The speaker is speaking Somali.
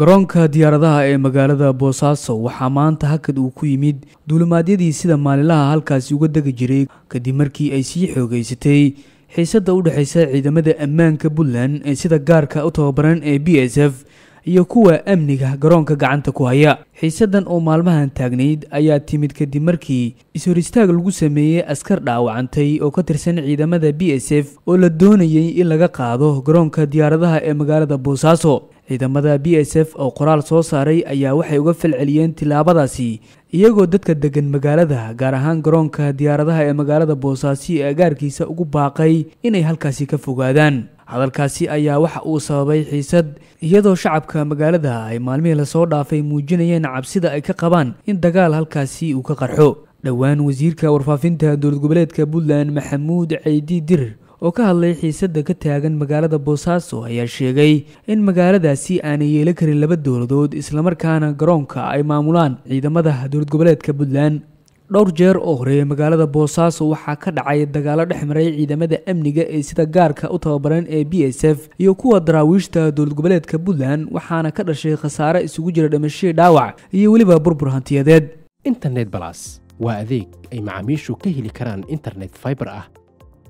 garoonka diyaaradaha ee magaalada boosaaso waxaa maanta hakad uu ku yimid duulimaadyadii sida maalilaha halkaasi uga degi jiray kadib markii ay sii xoogaysatay xiisadda u dhexaysa ciidamada ammaanka puntland ee sida gaarka u tababaran ee b s f iyo kuwa amniga garoonka gacanta ku haya xiisaddan oo maalmahan taagnayd ayaa timid kadib markii is-hor istaag lagu sameeyey askar dhaawacantay oo ka tirsan ciidamada b s f oo la doonayey in laga qaado garoonka diyaaradaha ee magaalada boosaaso ciidamada b s f oo qoraal soo saaray ayaa waxay uga falceliyeen tilaabadaasi iyagoo dadka degan magaalada gaar ahaan garoonka diyaaradaha ee magaalada boosaasi ee agaarkiisa ugu baaqay inay halkaasi ka fogaadaan hadalkaasi ayaa waxa uu sababay xiisad iyadoo shacabka magaalada ay maalmihii lasoo dhaafay muujinayeen cabsida ay ka qabaan in dagaal halkaasi uu ka qarxo dhowaan wasiirka warfaafinta dowlad goboleedka puntland maxamuud ceydi dir oo ka hadlay xiisadda ka taagan magaalada boosaaso ayaa sheegay in magaaladaasi aanay yeelan karin laba dowladood islamarkaana garoonka ay maamulaan ciidamada dowlad goboleedka puntland dhowr jeer oo horeeye magaalada boosaaso waxaa ka dhacay dagaalo dhex maray ciidamada amniga ee sida gaarka u tababaran ee b s f iyo kuwa daraawiishta dowlad goboleedka puntland waxaana ka dhashay khasaare isugu jira dhimashii dhaawac iyo weliba burbur hantiyadeed internet balas waa adeeg ay macaamiishu ka heli karaan internet fiber ah